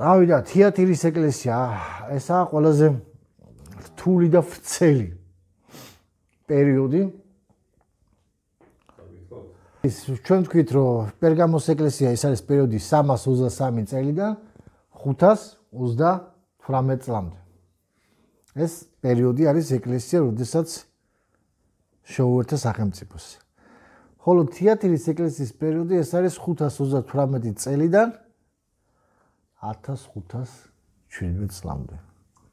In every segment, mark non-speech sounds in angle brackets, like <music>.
რავი და თეატრის ეკლესია ესაა ყველაზე რთული და ფრცელი პერიოდი ის ჩვენ თქვით რომ პერგამოს ეკლესია ეს არის პერიოდი 323 წელიდან 528 წლამდე ეს პერიოდი არის ეკლესია როდესაც შოუერთა სახელმწიფოს ხოლო თეატრის ეკლესიის პერიოდი ეს არის 528 წელიდან 1517 წლამდე.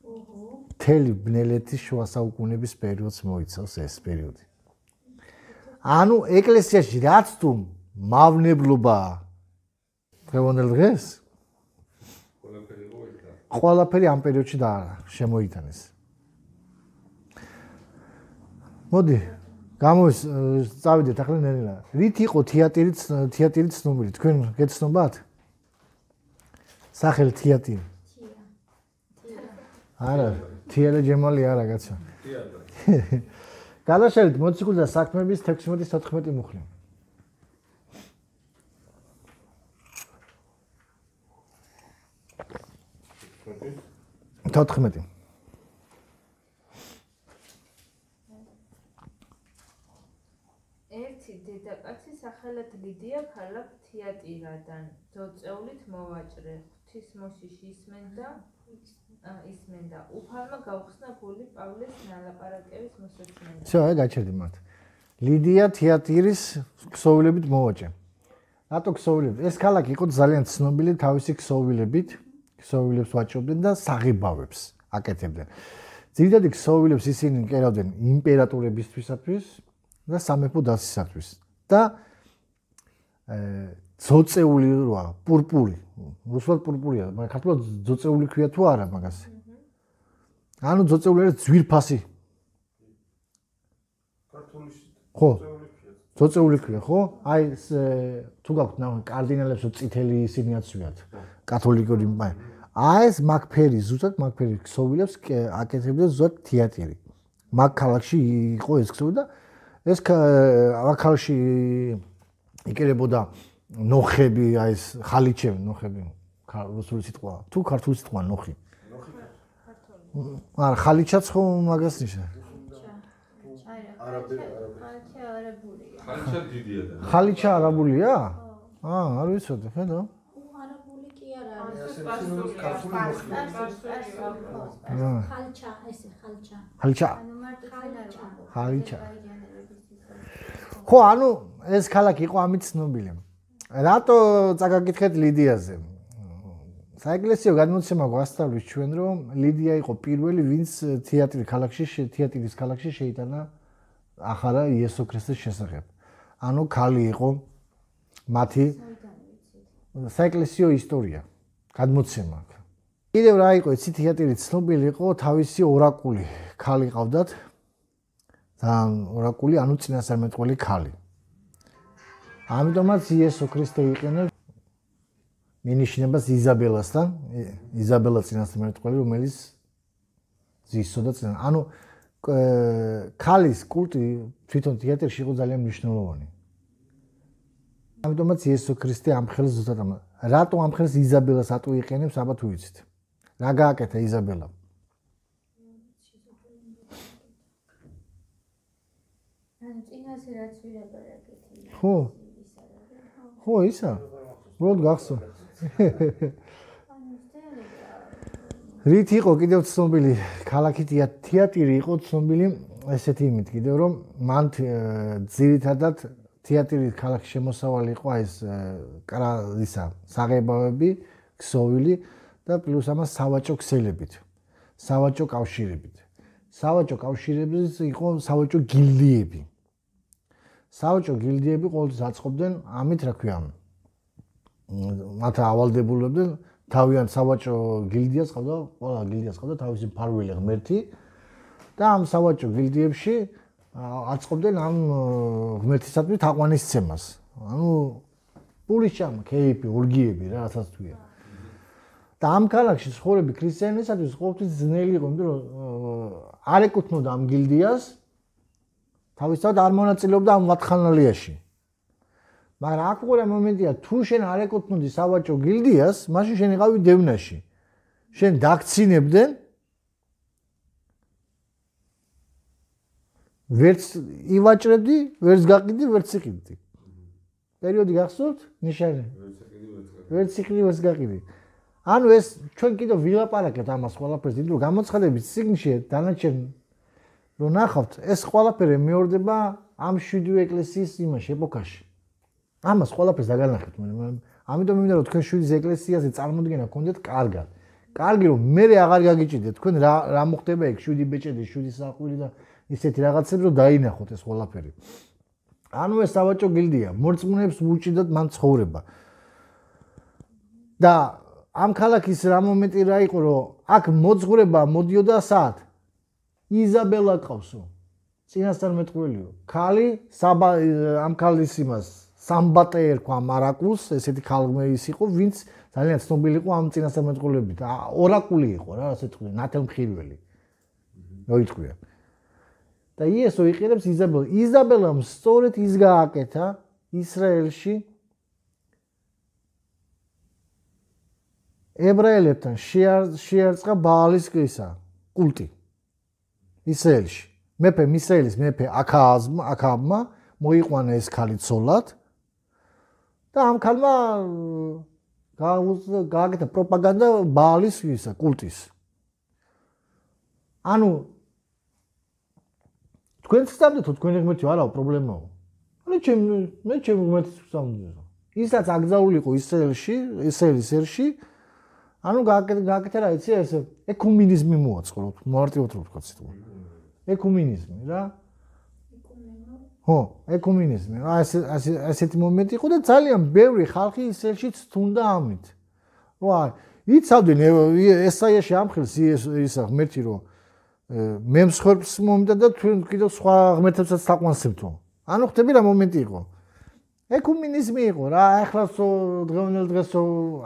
ოჰო. მთელი ბნელეთის შუა საუკუნეების პერიოდს მოიცავს ეს პერიოდი. ანუ ეკლესიაში რაც თუ მავნებლობა დღევანდელ დღეს ყველაფერი ამ პერიოდში და შემოიტანეს. მოდი, გამოს წავიდეთ ახლა ნენელა. რით იყო თეატრიც თეატრიც ნომერი თქვენ გეცნობათ? აა სახელი თია თია თია არა თია და ჯემალი არა კაცო თია გადაშალეთ მოციქულთა საქმეების 16-14 მუხლი თოთხმეტი ერთი დედაკაცი სახელად ლიდია ქალაქ თეატრიდან ძოწეულით მოვაჭრე ღვთის მოშიში ისმენდა ისმენდა უფალმა გავხსნა გული პავლეს ნალაპარაკების მოსაჩვენებლად ცოა გაჩერდი მართ ლიდია თეატრის ქსოვილებით მოვაჭე რატო ქსოვილები ეს ქალაქი იყო ძალიან ცნობილი თავისი ქსოვილებით ქსოვილებს ვაჭრობდნენ და საღებავებს აკეთებდნენ ძირითადად ქსოვილებს ისინი კერავდნენ იმპერატორებისთვისათვის და სამეფო დასისათვის და ძოწეული როა, პურპური. რუსულად პურპურია, მაგრამ ქართულად ძოწეული ქვია თუ არა მაგას. ანუ ძოწეული არის ძვირფასი. ქართულში ხო? ძოწეული ქვია, ხო? აი ეს თუ გაქვთ ნამდვილად კარდინალებს წითელი ისინი აცვიათ. კათოლიკური, მაგრამ აი ეს მაგფერი ზუსტად მაგფერი ქსოვილებს აკეთებდა ზოთ თეატრი. მაგ ქალაქში იყო ეს ქსოვილი და ეს ქალაქში იკერებოდა ნოხები აი ეს ხალიჩები ნოხები რუსული სიტყვა თუ ქართული სიტყვა ნოხი ნოხი არა ხალიჩაც ხო მაგას ნიშნავს არაბული ხალიჩა არაბულია ხალიჩა დიდია ხალიჩა არაბულია აა არ ვიცოდი ხედა არაბული კი არ არის ხალიჩა ხალიჩა ხალიჩა ხალიჩა ხო ანუ ეს ქალაქი ყო ამით ცნობილია რატო წაგაკითხეთ ლიდიაზე? საეკლესიო გამოცემა გვასწავლის ჩვენ, რომ ლიდია იყო პირველი, ვინც თეატრის ქალაქში, თეატრის ქალაქში შეიტანა ახალა იესო ქრისტეს შესახებ. ანუ ქალი იყო მათი საეკლესიო ისტორია, გამოცემა. კიდევ რა იყო, ცი თეატრი ცნობილი იყო თავისი ორაკული, ქალი ყავდათ. ძალიან ორაკული, ანუ წინასწარმეტყველი ქალი. ამიტომაც იესო ქრისტე იყენებს მინიშნებას იზაბელასთან იზაბელას წინასწარმეტყველი რომელიც ზისო და წინა ანუ ქალის კულტი თვითონ თეატრში იყო ძალიან მნიშვნელოვანი ამიტომაც იესო ქრისტე ამხელს ზუსტად ამა რატო ამხელს იზაბელას ატუ იყენებს აბა თუ იცით რა გააკეთა იზაბელამ ხო ხო ისა როდ გახსო რით იყო კიდევ ცნობილი ქალაქი თეატრი იყო ცნობილი ესეთი იმით კიდევ რომ მან ძირითადად თეატრის ქალაქ შემოსავალი იყო ეს კრალისა საღებავები ქსოვილი და პლუს ამას სავაჭო ქსელებით სავაჭო კავშირებით სავაჭო კავშირების იყო სავაჭო გილდიები. სავაჭო გილდიები ყოველთვის აწყობდნენ ამით, რა ქვია, მათ ავალდებულებდნენ თავიან სავაჭო გილდიას ყავდა, ყველა გილდიას ყავდა თავისი ფარველი ღმერთი და ამ სავაჭო გილდიებში აწყობდნენ ამ ღმერთისათვის თაყვანისცემას. ანუ პურიშამ, კეიპი, ორგიები რა, რასაც თქვია. აჰა. და ამ ქალაქში ცხოვრები ქრისტიანებისათვის ყოველთვის ძნელი იყო, იმიტომ რომ არ ეკუთვნოდა ამ გილდიას. თავისთავად არ მონაწილეობდა ამ ვათხანალიაში. მაგრამ აქ ყველა მომენტია, თუ შენ არ ეკუთვნოდი სავაჭო გილდიას, მაშინ შენ იყავი დევნაში. შენ დაგცინებდნენ ვერც ივაჭრებდი, ვერც გაყიდდი, ვერც იყიდდი. პერიოდი გახსოვთ? ნიშანი. ვერც იყიდდი, ვერც გაყიდდი. ვერც იყიდდი, ვერც გაყიდდი. ანუ ეს ჩვენ კიდე ვილაპარაკეთ ამას ყველაფერს იმ დრო გამოცხადების სიგნში დანარჩენ რო ნახავთ ეს ყველაფერი მეორდება ამ შვიდი ეკლესიის იმ შეპოქაში ამას ყველაფერს დაგანახეთ მე ამიტომ იმდა რომ თქვენ შვიდი ეკლესიაზე წარმოდგენა გქონდეთ კარგად კარგი რომ მე აღარ გაგიჭიდეთ თქვენ რა რა მოხდება ეგ შვიდი ბეჭედი შვიდი საყვირი და ისეთი რაღაცები რომ დაინახოთ ეს ყველაფერი ანუ ეს სავაჭო გილდია მორწმუნეებს უჭიდათ მან ცხოვრება და ამ ქალაქის რა მომენტი რა იყო, რომ აქ მოძღრება მოდიოდა საათ. იზაბელა ყავსო. წინასწარ მეტყველიო. ქალი საბა ამ ქალის იმას სამბატე ერქვა მარაკულს, ესეთი ქალღმე ის იყო, ვინც ძალიან ცნობილი იყო ამ წინასწარ მეტყველებით. ორაკული იყო რა, ასე თქვი, ნათელმხირველი. როიწყვია. და იესო იყიდებს იზაბელ. იზაბელამ სწორედ ის გააკეთა ისრაელში ებრაელებთან შეერწყა ბაალის კისა კულტი ისრაელში მეფე მისრაელის მეფე აკაზმა აკაბმა მოიყვანა ეს ხალი ცოლად და ამ ხალმა გააკეთა პროპაგანდა ბაალის კისა კულტის ანუ თქვენ ცხადდეთ თქვენი ღმერთი არაო პრობლემაო ანუ ჩემ მე ჩემ ღმერთს ვწამდი ისაც აკძაული იყო ისრაელში ისრაელის ერში ანუ გააკეთე რა იცი ეს ეკუმინიზმი მოაწყროთ მარტივად რო ვთქვა სიტყვა ეკუმინიზმი რა ხო ეკუმინიზმი რა ეს ეს ესეთი მომენტი იყო და ძალიან ბევრი ხალხი ისელშიც თუნდა ამით რა იცავდნენ ეს აი ეს ამხელს ის ის აღმერთი რომ მე მსხვერპს მომიდა და თუნ კიდევ სხვა აღმერთებსაც დაყვანსებთო ანუ ხთები რა მომენტი იყო ეკუმინიზმი იყო რა ახლა დღევანდელ დღესო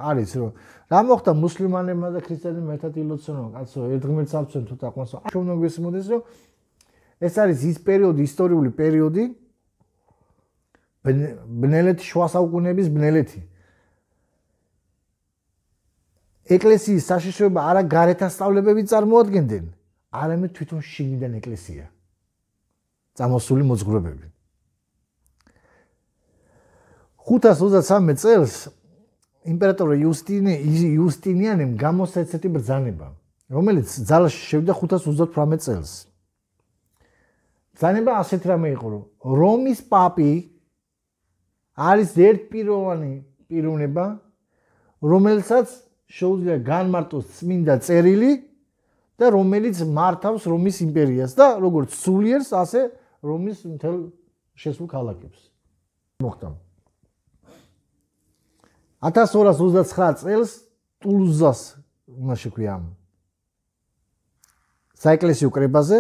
არის რომ რა მოხდა მუსლიმანებმა და ქრისტიანებმა ერთად ილოცნო კაცო ერთ ღმერთს ავცნობ თუ დაყვანსო შენ უნდა გესმოდეს რომ ეს არის ის პერიოდი ისტორიული პერიოდი ბნელეთი შუა საუკუნეების ბნელეთი ეკლესიის საშიშობა არა გარეთასწავლებები წარმოადგენდნენ არამედ თვითონ შიგნიდან ეკლესია წამოსული მოძღვრებები 533 წელს იმპერატორი იუსტინე იუსტინიანემ გამოსაცეთი ბრძანება, რომელიც ძალაში შევიდა 538 წელს. ბრძანება ასეთ რამე იყო, რომ რომის პაპი არის ერთპიროვანი პიროვნება, რომელსაც შეუძლია განმარტოს წმინდა წერილი და რომელიც მართავს რომის იმპერიას და როგორც სულიერს, ასე რომის მთელ შესულ ქალაქებს. მოხდა 1229 წელს ტულუზას უნდა შეკვიამ საეკლესიო კრებაზე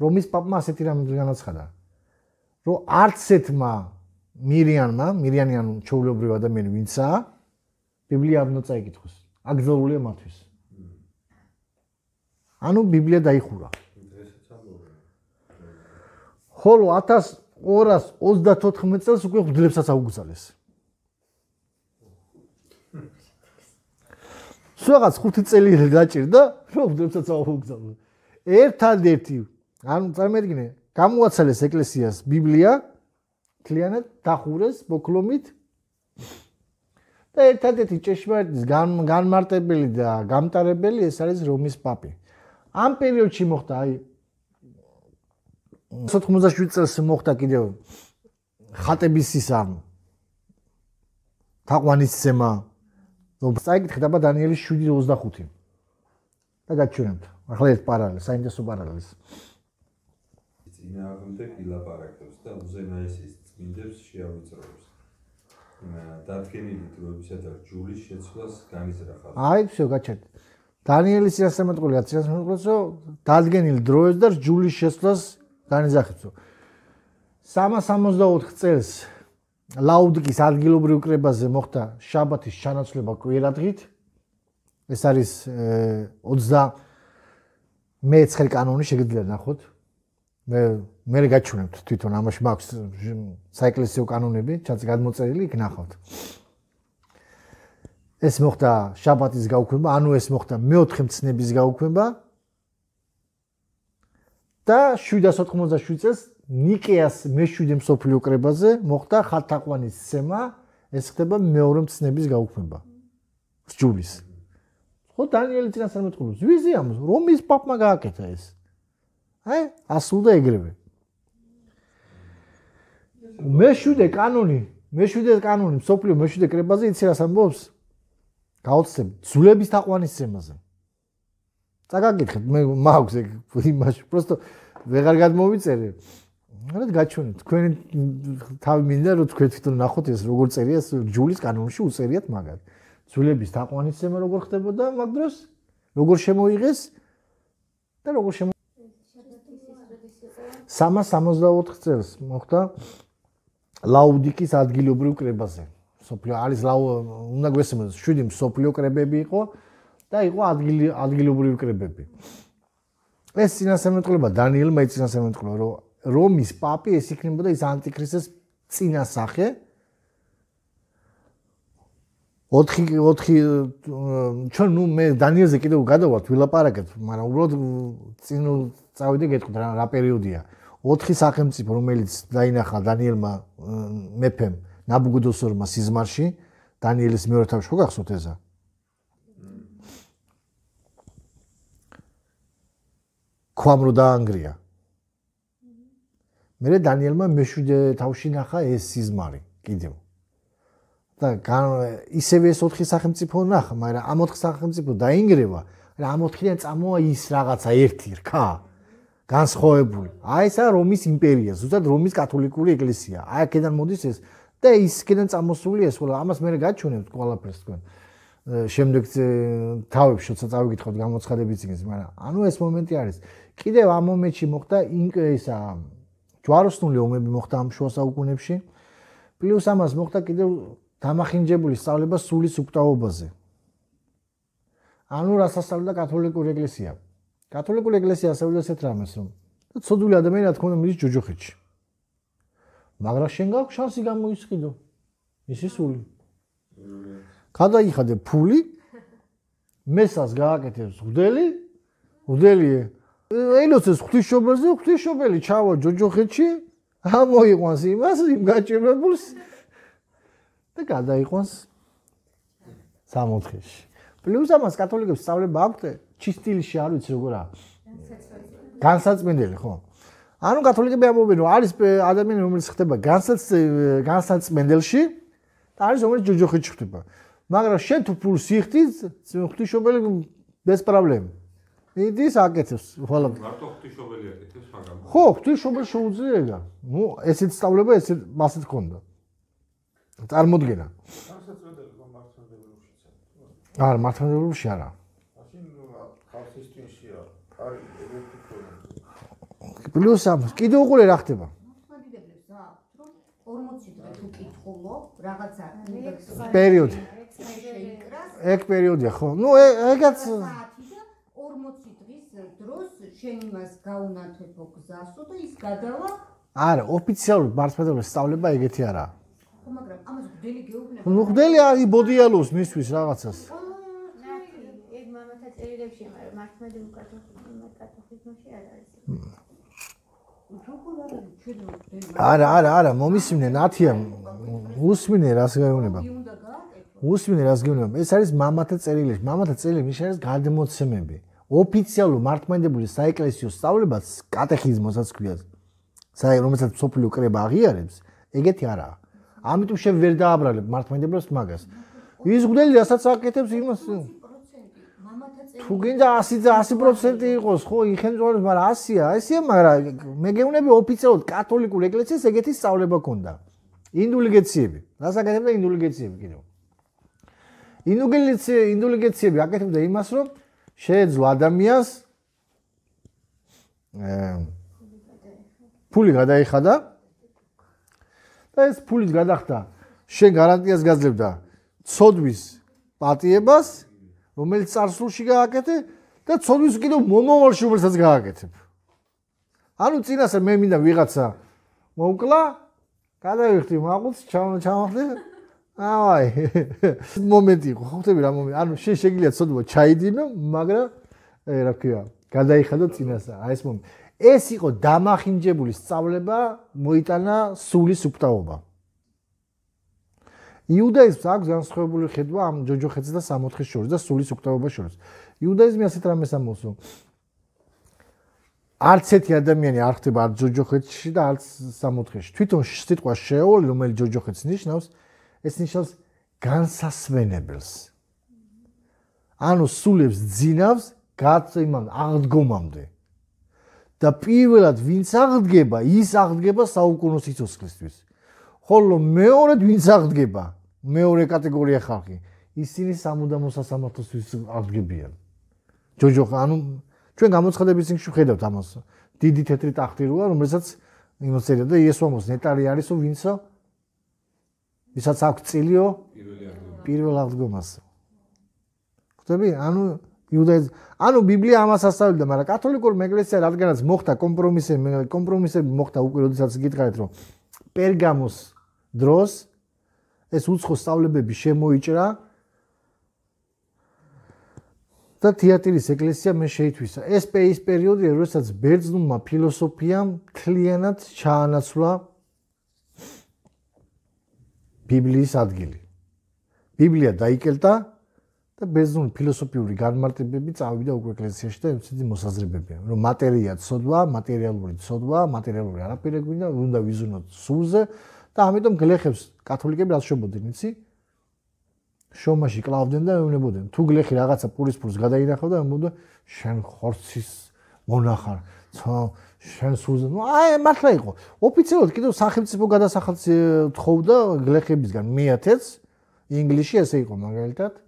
რომის პაპმა ასეთი რამე განაცხადა რომ არცეთმა მირიანმა მირიანიანო ჩოვლებრივ ადამიანი ვინცა ბიბლია არ უნდა წაიკითხოს აგზავულია მათთვის ანუ ბიბლია დაიხურა ხოლო 1234 წელს უკვე ღვთლებსაც აუგზალეს რაღაც 5 წელი გაჭირდა, რომ დემსაც აღუგზავნა. ერთადერთი, ანუ წარმოიდგინე, გამოაცალეს ეკლესიას ბიბლია, კლიანად დახურეს მოკლომით. და ერთადერთი ჭეშმარიტის განმარტებელი და გამტარებელი ეს არის რომის პაპი. ამ პერიოდში მოხდა აი 97 წელს მოხდა კიდევ ხატების ის ამ თაყვანისცემა რომ წაიკითხება დანიელის 7:25. და გაჩვენებთ. ახლა ერთ პარალელს, საინტერესო პარალელს. ძინა აღმდე კილაპარაკებს და უზენაესის წმინდებს შეავიწროებს. დათგენილი დროებისა და ჯულის შეცვლას განიზრახავს. აი, всё, გაჩერდ. დანიელის სიასამეთყოლია, სიასამეთყოლოსო, დათგენილი დროებისა და ჯულის შეცვლას განიზახებსო. 364 წელს ლაუდგის ადგილობრივ კრებაზე მოხდა შაბათის ჩანაცვლება კვირადღით. ეს არის 20 მე-9 კანონი, შეგიძლიათ ნახოთ. მე მე გაჩვენებთ თვითონ ამაში მაქვს საეკლესიო კანონები, ჩაც გამოწერილი იქ ნახავთ. ეს მოხდა შაბათის გაუქმება, ანუ ეს მოხდა მეოთხე მცნების გაუქმება. და 787 წელს ნიკეას მეშვიდე მსოფლიო კრებაზე მოხდა ხალთაყვანის ცემა, ეს ხდება მეორე მცნების გაუქმება. ჯულის. ხო დანიელი წინასწარმეტყველოს, ვიზი ამას, რომ ის პაპმა გააკეთა ეს. აი, ასულ და ეგრევე. მეშვიდე კანონი, მეშვიდე კანონი მსოფლიო მეშვიდე კრებაზე იცი რას ამბობს? გაოცნებ ძულების თაყვანის ცემაზე. წაგაკითხეთ, მე მაქვს ეგ იმაში, უბრალოდ ვეღარ გადმოვიწერე. რა გაჩვენე თქვენი თავი მინდა რომ თქვენ თვითონ ნახოთ ეს როგორ წერია ჯულის კანონში უწერიათ მაგათ ძულების დაყვანისება როგორ ხდებოდა მაგ დროს როგორ შემოიღეს და როგორ შემო 364 წელს მოხდა ლაუდიკის ადგილობრივ კრებაზე სოფლიო არის ლაუ უნდა გვესმოდეს შვიდი სოფლიო კრებები იყო და იყო ადგილი ადგილობრივი კრებები ეს წინასწარმეტყველება დანიელმა ეცინასწარმეტყველა რომ რომის პაპი ეს იქნებოდა ის ანტიქრისტეს წინასახე 4 4 ჩვენ ნუ მე დანიელზე კიდევ გადავალ თვილაპარაკეთ მაგრამ უბრალოდ წინ წავიდე გეტყვით რა რა პერიოდია 4 სახელმწიფო რომელიც დაინახა დანიელმა მეფემ ნაბუგოდოსორმა სიზმარში დანიელის მეორე თავში ხო გახსოვთ ეზა ქوامრო დაანგრია მერე დანიელმა მეშვიდე თავში ნახა ეს სიზმარი კიდევ და ისევე ეს ოთხი სახელმწიფო ნახა მაგრამ ამ ოთხ სახელმწიფო დაინგრევა რა ამ ოთხიდან წამოა ის რაღაცა ერთი რკა განსხოვებული აი ესა რომის იმპერია ზუსტად რომის კათოლიკური ეკლესია აი აქედან მოდის ეს და ის კიდენ წამოსულია ეს ხოლმე ამას მე გაჩვენებთ ყველაფერს თქვენ შემდეგ თავებს შეცა წავიგითხოთ გამოცხადების წინ მაგრამ ანუ ეს მომენტი არის კიდევ ამ მომენტში მოხდა ინკ ესა ჯვაროსნული ომები მოხდა ამ შუა საუკუნეებში. პლუს ამას მოხდა კიდევ დამახინჯებული სწავლება სულის უკტაობაზე. ანუ რასასწავლა კათოლიკური ეკლესია. კათოლიკური ეკლესია ასევე ასეთ რამეს რომ ცოდული ადამიანი რა თქმა უნდა მის ჯოჯოხეთში. მაგრამ შენ გაქვს შანსი გამოისყიდო მისი სული. გადაიხადე ფული <laughs> მესას გააკეთებს უდელი უდელიე ელოცეს ღვთისმშობელზე ღვთისმშობელი ჩავა ჯოჯოხეთში ამოიყვანს იმას იმ გაჭირებულს და გადაიყვანს სამოთხეში პლუს ამას კათოლიკებს სწავლება აქვთ ჩისტილში არ ვიცი როგორ არის განსაცმენელი ხო ანუ კათოლიკები ამბობენ რომ არის ადამიანი რომელიც ხდება განსაც განსაცმენელში და არის რომელიც ჯოჯოხეთში ხდება მაგრამ შენ თუ ფულს იხდით ღვთისმშობელი без проблем იდის აკეთებს ხოლმე მარტო ღვთისმშობელი აკეთებს მაგრამ ხო ღვთისმშობელი შეუძლია ნუ ესეც სწავლება ესე მასეც ქონდა წარმოდგენა არ შეწოდებ რომ მართმადებლობში ცა არ მართმადებლობში არა მაშინ ხალხისტვინშია არ ერთი ქონა პლუს ამ კიდე უყურე რა ხდება მართმადებლებს რა რომ 40 დღე თუ კითხულო რაღაცა პერიოდი ეგ პერიოდია ხო ნუ ეგაც 40 და 40 შენ იმას გაუნათებო გზასო და ის გადავა? არა, ოფიციალურად მართლმადიდებელი სწავლება ეგეთი არაა. ხო, მაგრამ ამას გვდელი გეუბნება. ნუ გვდელი არი ბოდიალოს მისთვის რაღაცას. არა არა არა მომისმინე ნათია უსმინე რას გეუბნება უსმინე რას გეუბნება ეს არის მამათა წერილი მამათა წერილი მის არის გადმოცემები ოფიციალურ მართმადებული საეკლესიო სწავლებას კატეხიზმოსაც ქვია საერთოდ რომელსაც სოფლიო კრება აღიარებს ეგეთი არაა ამიტომ შე ვერ დააბრალებ მართმადებლებს მაგას ის გვდელი რასაც აკეთებს იმას თუ გინდა 100 და 100% იყოს ხო იხენწოლოს მაგრამ 100-ია ესე მაგრამ მეგეუნები ოფიციალურად კათოლიკურ ეკლესიას ეგეთი სწავლება ქონდა ინდულიგეციები რას აკეთებდა ინდულიგეციები კიდევ ინდულიგეციები ინდულიგეციები აკეთებდა იმას რომ შეეძლო ადამიანს ფული გადაიხადა და ეს ფულით გადახდა შენ გარანტიას გაძლევდა ცოდვის პატიებას რომელიც წარსულში გააკეთე და ცოდვის კიდევ მომავალში რომელსაც გააკეთებ ანუ წინასწარ მე მინდა ვიღაცა მოუკლა გადაიხდი მაგუც ჩამოხდი აი მომენტი იყო ხოხდები რა მომენტი ანუ შენ შეგიძლია ცოდვა ჩაიდინო მაგრამ აი რა ქვია გადაიხადო წინასა აი ეს მომენტი ეს იყო დამახინჯებული სწავლება მოიტანა სულის უფტაობა იუდაიზმს აქვს განსხვავებული ხედვა ამ ჯოჯოხეთსა და სამოთხის შორის და სულის უფტაობას შორის იუდაიზმი ასეთ რამეს ამბობს რომ არც ერთი ადამიანი არ ხდება არ ჯოჯოხეთში და არც სამოთხეში თვითონ სიტყვა შეოლი რომელიც ჯოჯოხეთს ნიშნავს ეს ნიშნავს განსასვენებელს. ანუ სულებს ძინავს გაწიმან აღდგომამდე. და პირველად ვინც აღდგება, ის აღდგება საუკუნო სიცოცხლისთვის. ხოლო მეორედ ვინც აღდგება, მეორე კატეგორია ხალხი, ისინი სამუდამო სასამართლოსთვის აღდგებიან. ჯოჯო, ანუ ჩვენ გამოცხადების წინ შევხედავთ ამას. დიდი თეთრი ტახტი როა, რომელსაც იმოსერია და იესო მოს ნეტარი არისო ვინცო ვისაც აქვს წილიო პირველ აღდგომაზე ხვდები ანუ იუდაიზმი ანუ ბიბლია ამას ასწავლიდა მაგრამ კათოლიკური ეკლესია რადგანაც მოხდა კომპრომისები კომპრომისები მოხდა უკვე როდესაც გითხარით რომ პერგამოს დროს ეს უცხო სწავლებები შემოიჭრა და თეატრის ეკლესია მე შეითვისა. ეს პეის პერიოდია, როდესაც ბერძნულმა ფილოსოფიამ მთლიანად ჩაანაცვლა ბიბლიის ადგილი. ბიბლია დაიკელდა და ბერძნული ფილოსოფიური განმარტებები წავიდა უკვე ეკლესიაში და ისეთი მოსაზრებები, რომ მატერია ცოდვა, მატერიალური ცოდვა, მატერიალური არაფერი გვინდა, უნდა ვიზუნოთ სულზე და ამიტომ გლეხებს კათოლიკები რას შობოდნენ, იცი? შომაში კლავდნენ და ეუბნებოდნენ. თუ გლეხი რაღაცა პურისფურს გადაინახავდა, ამბობდა შენ ხორცის მონახარ, ცო შენ სულზე ნუ აი მართლა იყო ოფიციალურად კიდევ სახელმწიფო გადასახადს თხოვდა გლეხებისგან მეათეც ინგლისში ესე იყო მაგალითად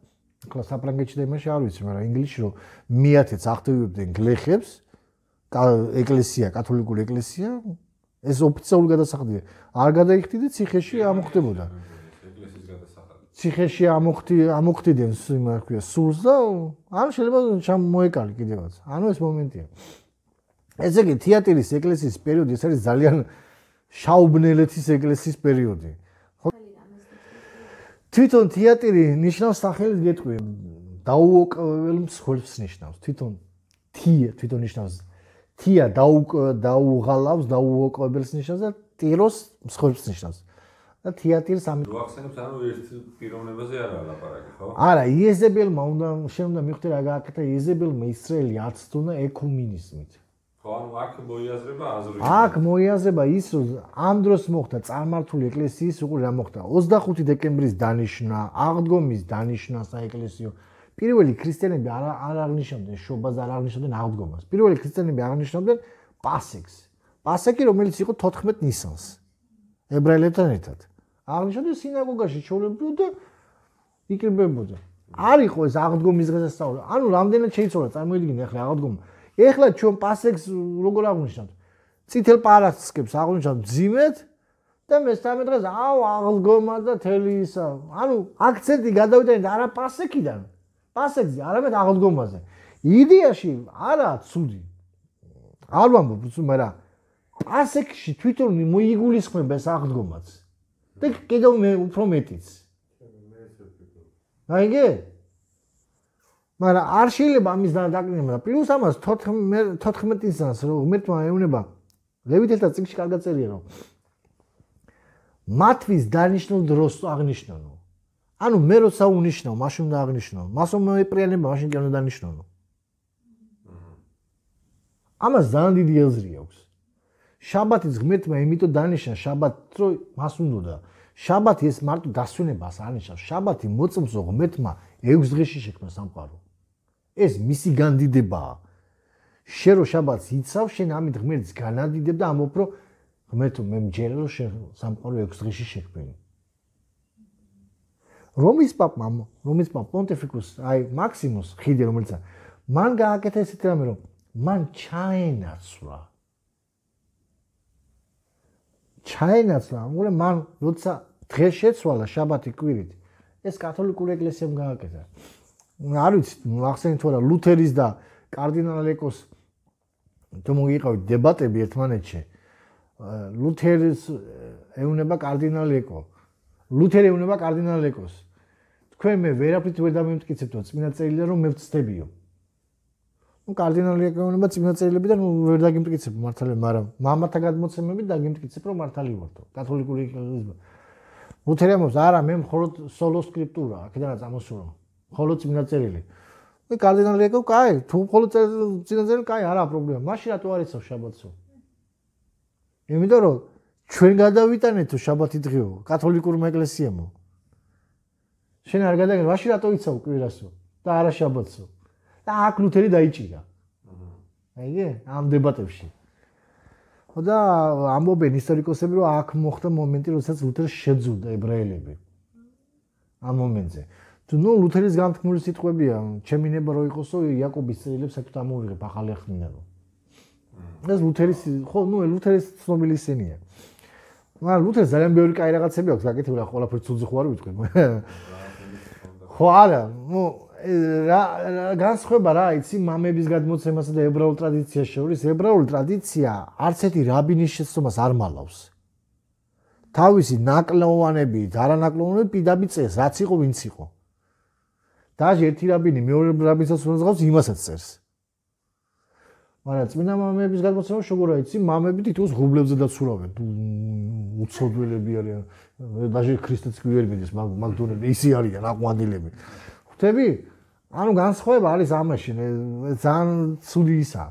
ახლა საფრანგეთში და იმაში არ ვიცი მაგრამ ინგლისში რომ მეათეც აღდევებდნენ გლეხებს ეკლესია კათოლიკური ეკლესია ეს ოფიციალური გადასახადია არ გადაიხდიდი ციხეში ამოხდებოდა ციხეში ამოხდი ამოხდიდნენ იმას ქვია სულს და ან შეიძლება ჩამოეკალი კიდევაც ანუ ეს მომენტია ესე იგი თეატრის ეკლესიის პერიოდი ეს არის ძალიან შაუბნელეთის ეკლესიის პერიოდი ხო თვითონ თეატრი ნიშნავს სახელის გეტყვი დაუოკველ მსხვერპს ნიშნავს თვითონ თია თვითონ ნიშნავს თია დაუ დაუღალავს დაუოკველს ნიშნავს და ტიროს მსხვერპს ნიშნავს და თეატრს ამ რო ახსენებს ანუ ერთ პიროვნებაზე არ ალაპარაკი ხო არა იეზებელმა უნდა შემდა მიხვდა რა გააკეთა იეზებელმა ისრაელი აცდუნა ეკუმინიზმით ხო, ანუ აქ მოიაზრება აზრი. აქ მოიაზრება ის, რომ ამ დროს მოხდა წარმართული ეკლესიის უყურ რა მოხდა. 25 დეკემბრის დანიშნა, აღდგომის დანიშნა საეკლესიო. პირველი ქრისტიანები არ არ აღნიშნავდნენ შობას, არ აღნიშნავდნენ აღდგომას. პირველი ქრისტიანები აღნიშნავდნენ პასექს. პასექი, რომელიც იყო 14 ნისანს. ებრაელებთან ერთად. აღნიშნავდნენ სინაგოგაში ჩოლებდნენ და იკრიბებოდნენ. არ იყო ეს აღდგომის დღესასწაული. ანუ რამდენად შეიძლება წარმოიდგინე ახლა აღდგომა ეხლა ჩვენ პასექს როგორ აღვნიშნავთ? ციტელ პარასკებს აღვნიშნავთ ძიმეთ და მე 13 დღეს აუ აღლგომა და თელი ისა. ანუ აქცენტი გადავიტანეთ არა პასექიდან, პასექსზე, არამედ აღლგომაზე. იდეაში არა ცუდი. არ ვამბობ, მაგრამ პასექსში თვითონ მოიგულისხმება ეს აღლგომაც. და კიდევ მე უფრო მეტიც. მე ისე ვფიქრობ. აიგე? მაგრამ არ შეიძლება ამის დაკნინება. პლუს ამას 14 14 ზანს რო ღმერთმა ეუბნება. ლევიტელთა წიგნში კარგად წერია რომ მათვის დანიშნულ დროს აღნიშნავო. ანუ მე როცა უნიშნავ, მაშინ უნდა აღნიშნო. მას რომ მეპრიანება, მაშინ კი უნდა დანიშნო. ამას ძალიან დიდი ეზრი აქვს. შაბათის ღმერთმა იმიტომ დანიშნა შაბათს, რომ მას უნდა. შაბათი ეს მარტო დასვენებას არ ნიშნავს. შაბათი მოწმზო ღმერთმა 6 დღეში შექმნა სამყარო. ეს მისი განდიდებაა შენ რო შაბათს იცავ შენ ამით ღმერთს განადიდებ და ამ უფრო ღმერთო მე მჯერე რო შენ სამყარო 6 დღეში შექმენი რომის პაპმა რომის პაპ პონტიფიკუს აი მაქსიმუს ხიდი რომელიც მან გააკეთა ესეთ რამე რომ მან ჩაენაცვლა ჩაენაცვლა მოკლედ მან როცა დღეს შეცვალა შაბათი კვირით ეს კათოლიკური ეკლესიამ გააკეთა არ ვიცი, ახსენეთ თუ არა ლუთერის და კარდინალ ეკოს თუ მოიყავით დებატები ერთმანეთში. ლუთერის ეუნება კარდინალ ეკო. ლუთერი ეუნება კარდინალ ეკოს. თქვენ მე ვერაფრით ვერ დამემტკიცებთო წმინდა წერილი რომ მე ვწდებიო. ну кардинал რეკომენდება წინა წერილები და ნუ ვერ დაგიმტკიცებ მართალი მაგრამ მამათა გადმოცემები დაგიმტკიცებ რომ მართალი ვართო კათოლიკური ეკლესია ლუთერიანობა არა მე მხოლოდ სოლო სკრიპტურა აქედანაც ამოსულა მხოლოდ წინა წერილი. მე კარდინალი ეგო კაი, თუ მხოლოდ წინა წერილი კაი, არა პრობლემა. მაშინ რატო არ ეცავ შაბათსო? იმიტომ რომ ჩვენ გადავიტანეთო შაბათი დღეო, კათოლიკურმა ეკლესიამო. შენ არ გადაგე, მაშინ რატო იცავ კვირასო და არა შაბათსო? და აქ ლუთერი დაიჭირა. აიგე, ამ დებატებში. ხოდა ამობენ ისტორიკოსები რომ აქ მოხდა მომენტი, როდესაც ლუთერს შეძულდა ებრაელები. ამ მომენტზე. ну лутერის გამთქმული სიტყვებია ჩემი ნება რო იყოსო იაკობის წერილებს საერთოდ ამოვიღებ ახალი ახმინერო ეს ლუთერის ხო ну ლუთერის ცნობილი სენია მაგრამ ლუთერ ძალიან ბევრი кай რაღაცები აქვს გაკეთებული ახლა ყველაფერი ცუძი ხوار ვიტყვი <laughs> ხო არა ну რა განსხვავება რა იცი მამების გადმოცემასა და ებრაულ ტრადიციას შორის ებრაული ტრადიცია არც ერთი რაბინის შეცდომას არ მალავს თავისი ნაკლოვანები და არანაკლოვანები პიდაბი წეს რაც იყო ვინც იყო და ერთი რაბინი მეორე რაბინსაც უნდაც იმასაც წერს. მაგრამ წმინდა მამების გადმოცემა შეგურა იცი, მამები თვითონ ღუბლებზე და ცურავენ. უცოდველები არიან. დაჟე ქრისტეც კი ვერ მიდის მაგ მაგ დონეზე. ისი არიან აყვანილები. ხვდები? ანუ განსხვავება არის ამაში, ძალიან ცივი ისა.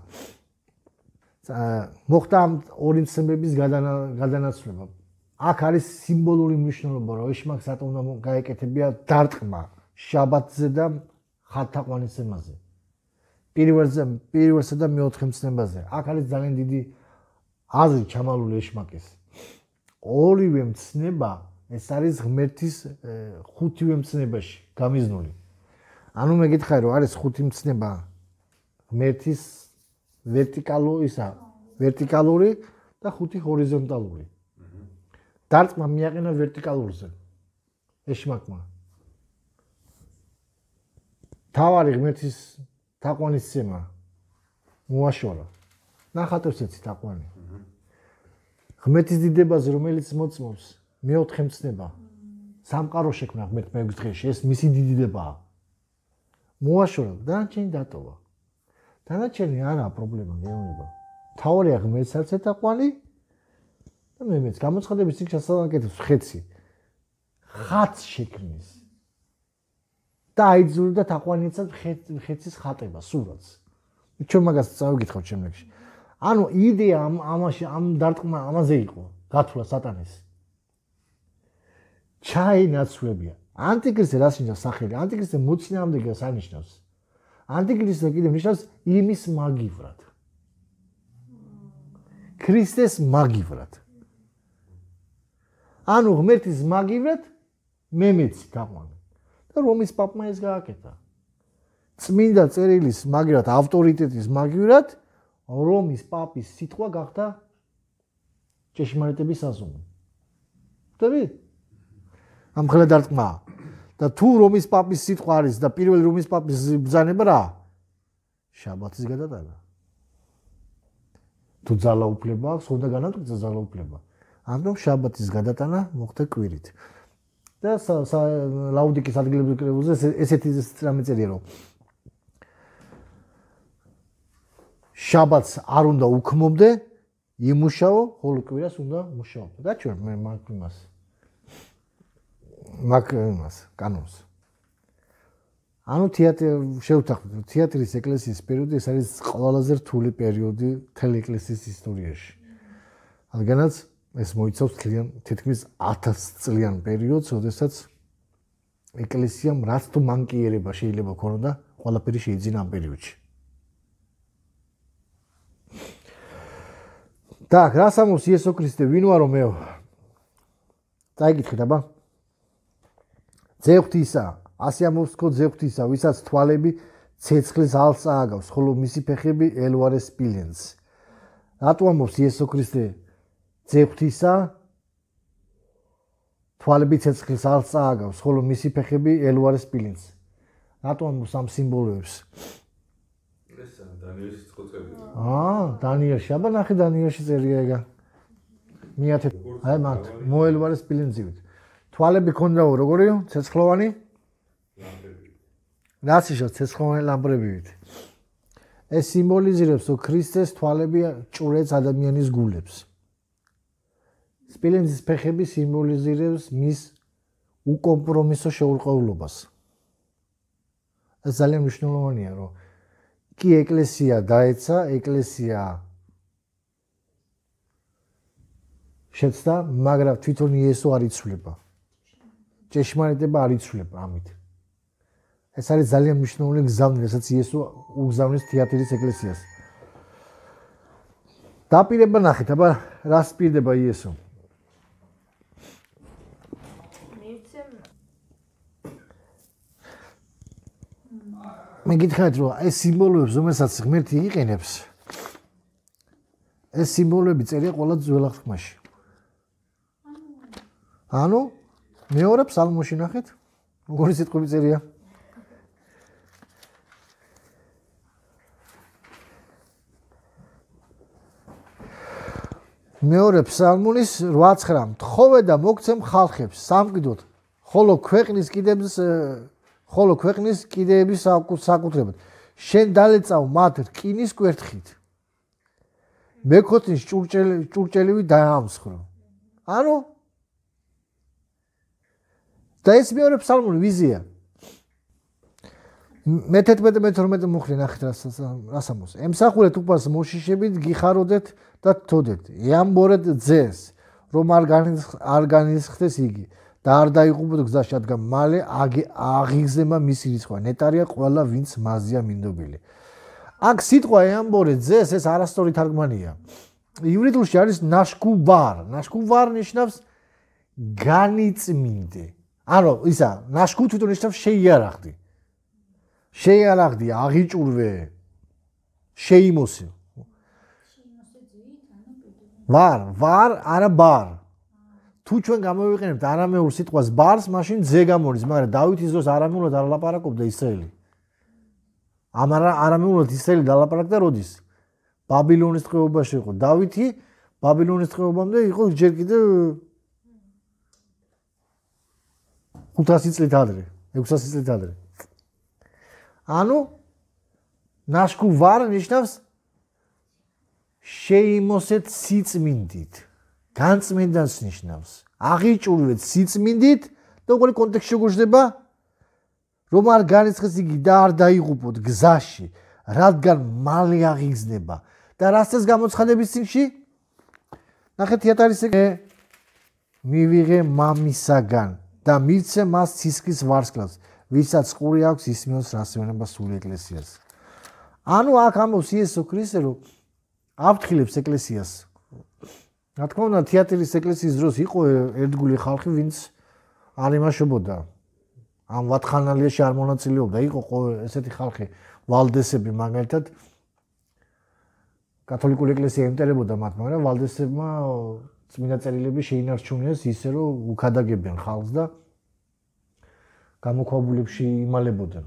მოხდა ამ ორი ცნებების გადანა გადანაცვლება. აქ არის სიმბოლური მნიშვნელობა, რომ ეშმაკს ატომნა გაეკეთებია დარტყმა. შაბათზე და ხათაყვანის ემაზე. პირველზე, პირველსა და მეოთხე მცნებაზე. აქ არის ძალიან დიდი აზრი ჩამალული ეშმაკის. ორივე მცნება ეს არის ღმერთის ხუთივე მცნებაში გამიზნული. ანუ მე გითხარი რომ არის ხუთი მცნება ღმერთის ვერტიკალური ისა ვერტიკალური და ხუთი ჰორიზონტალური. დარწმა მიაყენა ვერტიკალურზე. ეშმაკმა თავარი ღმერთის თაყვანის ძემა მოაშორა. ნახატებსაც თაყვანი. ღმერთის დიდებაზე რომელიც მოწმობს მეოთხე მცნება. სამყარო შექმნა ღმერთ მეექვს დღეში, ეს მისი დიდებაა. მოაშორა და ჩინ დატოვა. დანარჩენი არა პრობლემა მეუნება. თავარია ღმერთსაც თაყვანი და მე მეც გამოცხადების წიგნს ახსენებს ხეცი. ხაც შექმნის. და აიძულებდა თაყვანისცად ხეცის ხატება სურათს. ჩვენ მაგას წავიკითხავთ შემდეგში. ანუ იდეა ამ ამაში ამ დარტყმა ამაზე იყო, გათვლა სატანეს. ჩაინაცვლებია. ანტიგრისი რას ნიშნავს ახალი? ანტიგრისი მოცინაამდე გას ნიშნავს. ანტიგრისი კიდევ ნიშნავს იმის მაგივრად. ქრისტეს მაგივრად. ანუ ღმერთის მაგივრად მემეც გაყვანა. და რომის პაპმა ეს გააკეთა. წმინდა წერილის მაგრად ავტორიტეტის მაგრად რომის პაპის სიტყვა გახდა ჭეშმარიტების საზომი. ხვდები? ამ ხელად არტყმა. და თუ რომის პაპის სიტყვა არის და პირველი რომის პაპის ბძანება რა? შაბათის გადატანა. თუ ძალაუფლება აქვს, უნდა განაგწესო ძალაუფლება. ანუ შაბათის გადატანა მოხდა კვირით. და ლაუდიკის ადგილებს კრებულზე ესეთი რამე წერია რომ შაბათს არ უნდა უქმობდე, იმუშაო, ხოლო კვირას უნდა მუშაობდე. დაჩვენ მე მაგ იმას. მაგ იმას, კანონს. ანუ თეატრ შევთანხმდით, თეატრის ეკლესიის პერიოდი ეს არის ყველაზე რთული პერიოდი თელი ეკლესიის ისტორიაში. რადგანაც ეს მოიცავს ძალიან თითქმის 1000 წლიან პერიოდს, ოდესაც ეკლესიამ რაც თუ მანკიერება შეიძლება ქონოდა, ყველაფერი შეიძინა ამ პერიოდში. так, გასამოს იესო ქრისტე, ვინ ვარო მე? დაიგითხეთ აბა. ძეგვთისა, ასე ამოს ხო ძეგვთისა, ვისაც თვალები ცეცხლის ალს წააგავს, ხოლო მისი ფეხები ელვარეს სპილენს. რატომ ამოს იესო ქრისტე ძეგვთისა თვალები ცეცხლის არწააგავს ხოლო მისი ფეხები ელვარის პილინს რატომ ამ სიმბოლოებს ესა დანიელის წოწები აა დანიელში აბა ნახე დანიელში წერია ეგა მიათე აი მართ მოელვარის პილინძივით თვალები კონდაო როგორიო ცეცხლოვანი ნასიშო ცეცხლოვანი ლამბრებივით ეს სიმბოლიზირებს რომ ქრისტეს თვალები ჭურეთს ადამიანის გულებს სპილენძის ფეხები სიმბოლიზირებს მის უკომპრომისო შეურყეულობას. ძალიან მნიშვნელოვანია, რომ კი ეკლესია დაეცა, ეკლესია შეცდა, მაგრამ თვითონ იესო არ იცვლება. ჭეშმარიტება არ იცვლება ამით. ეს არის ძალიან მნიშვნელოვანი გზავნილი, რასაც იესო უგზავნის თეატრის ეკლესიას. დაპირება ნახეთ, აბა რა სპირდება იესო? მე გითხარით რომ ეს სიმბოლოებს რომელსაც ღმერთი იყენებს ეს სიმბოლოები წერია ყველა ძველ აღთქმაში ანუ მეორე ფსალმოში ნახეთ როგორი სიტყვები წერია მეორე ფსალმუნის 8-9 თხოვე და მოგცემ ხალხებს სამკვიდოდ ხოლო ქვეყნის კიდემს ხოლო ქვეყნის კიდეების საკუთრებად შენ დალეწავ მათ რკინის კვერთხით მეკოთინ ჭურჭელი ჭურჭელივი დაამსხრო ანუ და ეს მეორე ფსალმური ვიზია მე 11 მე 12 მუხლი ნახეთ რასაც რასამოს ემსახურეთ უკვას მოშიშებით გიხაროდეთ და თოდეთ იამბორეთ ძეს რომ არ განის არ განის ხდეს იგი და არ დაიღუპოთ გზაში, რადგან მალე აღიგზება მისი რიცხვა. ნეტარია ყველა, ვინც მაზია მინდობილი. აქ სიტყვა ეამბორე ძეს, ეს არასტორი თარგმანია. ივრიდულში არის ნაშკუვარ. ნაშკუვარ ნიშნავს განიწმინდე. ანუ ისა, ნაშკუ თვითონ ნიშნავს შეიარაღდი. შეიარაღდი, აღიჭურვე. შეიმოსი. შეიმოსი ძვით, ანუ პედაგოგი. ვარ, ვარ, არა ბარ. თუ ჩვენ გამოვიყენებთ არამეულ სიტყვას bars, მაშინ ძე გამორიც, მაგრამ დავითის დროს არამეულად არ ლაპარაკობდა ისრაელი. ამარა არამეულად ისრაელი დალაპარაკდა როდის? ბაბილონის წყობაში იყო. დავითი ბაბილონის წყობამდე იყო ჯერ კიდე 500 წლით ადრე, 600 წლით ადრე. ანუ ناشკუ ვარ ნიშნავს შეიმოსეთ სიწმინდით. განწმენდას ნიშნავს. აღიჭურვეთ სიწმინდით და ყველა კონტექსტში გვჟდება რომ არ განიცხეს იგი და არ დაიღუპოთ გზაში, რადგან მალე აღიგზნება და რასაც გამოცხადების წინში ნახეთ იატარის ეგ მივიღე მამისაგან და მიცე მას ციცკის ვარსკვლავს, ვისაც ყური აქვს ისმინოს რასვენება სული ეკლესიას. ანუ აქ ამოს იესო ქრისტე რომ აფთხილებს ეკლესიას რა თქმა უნდა თეატრის ეკლესიის დროს იყო ერთგული ხალხი ვინც არ იმაშობოდა ამ ვათხანალიაში არ მონაწილეობდა იყო ესეთი ხალხი ვალდესები მაგალითად კათოლიკური ეკლესია ემტერებოდა მათ მაგრამ ვალდესებმა წმინდა წერილები შეინარჩუნეს ისე რომ უკადაგებიან ხალხს და გამოქვაბულებში იმალებოდნენ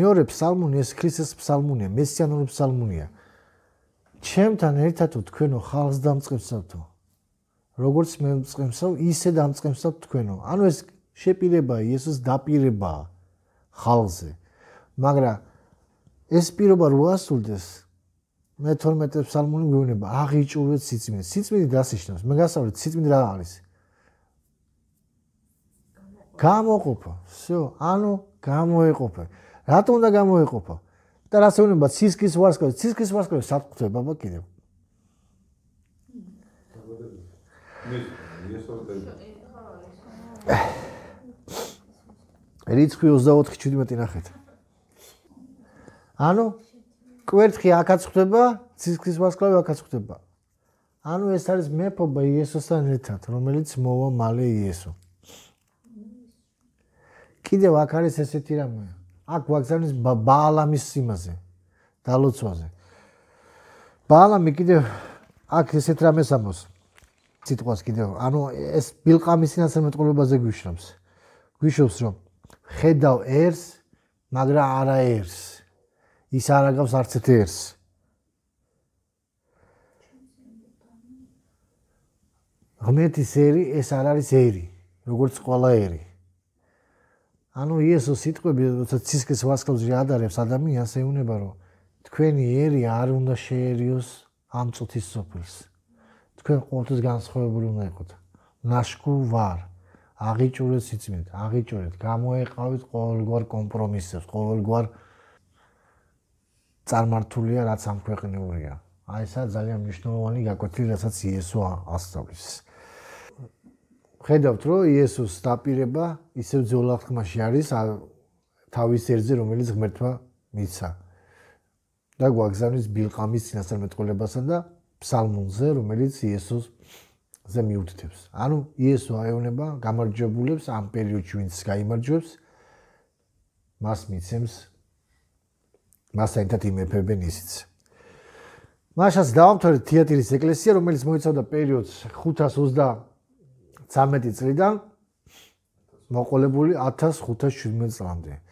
მეორე ფსალმუნი ეს ქრისტეს ფსალმუნია მესიანური ფსალმუნია ჩემთან ერთად თქვენო ხალხს დამწყებსათო როგორც მე მწყემსავ, ისე დამწყემსავ თქვენო. ანუ ეს შეპირება იესოს დაპირება ხალხზე. მაგრამ ეს პირობა რო ასრულდეს მე 12 ფსალმუნი გვიუნება, აღიჭურვეთ სიწმინდე. სიწმინდე დასნიშნავს, მე გასავლეთ სიწმინდე რა არის? გამოყოფა. всё, ანუ გამოეყოფა. რატომ და გამოეყოფა? და რა შეიძლება სისქის ვარსკვლავი, სისქის ვარსკვლავი საფრთხეა ბაბა კიდევ. <coughs> რიცხვი 24-17 ნახეთ. ანუ კვერთხი აქაც ხდება, ცისკრის ვარსკვლავი აქაც ხდება. ანუ ეს არის მეფობა იესოსთან ერთად, რომელიც მოვა მალე იესო. კიდევ აქ არის ესეთი რამე. აქ ვაგზავნის ბაალამის სიმაზე, დალოცვაზე. ბაალამი კიდევ აქ ესეთ რამეს ამოს. სიტყვას კიდევ ანუ ეს ბილყამის ინანს მეტყოლებაზე გვიშრობს გვიშრობს რომ ხედავ ერს მაგრამ არა ერს ის არ აღავს არც ერთ ერს რომეთი სერი ეს არ არის ერი როგორც ყველა ერი ანუ იესო სიტყვები როცა ციცკის ვასკლზე ადარებს ადამიანს ეუბნება რომ თქვენი ერი არ უნდა შეერიოს ამ წუთის სოფელს თქვენ ყოველთვის განსხვავებული უნდა იყოთ. ნაშკუ ვარ. აღიჭურეთ სიცმეთ, აღიჭურეთ, გამოეყავით ყოველგვარ კომპრომისებს, ყოველგვარ წარმართულია რაც ამ ქვეყნიურია. აი ესა ძალიან მნიშვნელოვანი გაკვეთილი, რასაც იესო ასწავლის. ხედავთ, რომ იესოს დაპირება ისევ ძოლახმაში არის თავის ერთზე, რომელიც ღმერთმა მისცა. და გვაგზავნის ბილყამის წინასწარმეტყველებასა და ფსალმონზე, რომელიც იესოს ზე მიუთითებს. ანუ იესო აეუნება გამარჯვებულებს ამ პერიოდში, ვინც გამარჯვებს მას მიცემს მას ანთათი მეფებენ ისიც. მაშას დაავთვალეთ თეატრის ეკლესია, რომელიც მოიცავდა პერიოდს 523 წლიდან მოყოლებული 1517 წლამდე.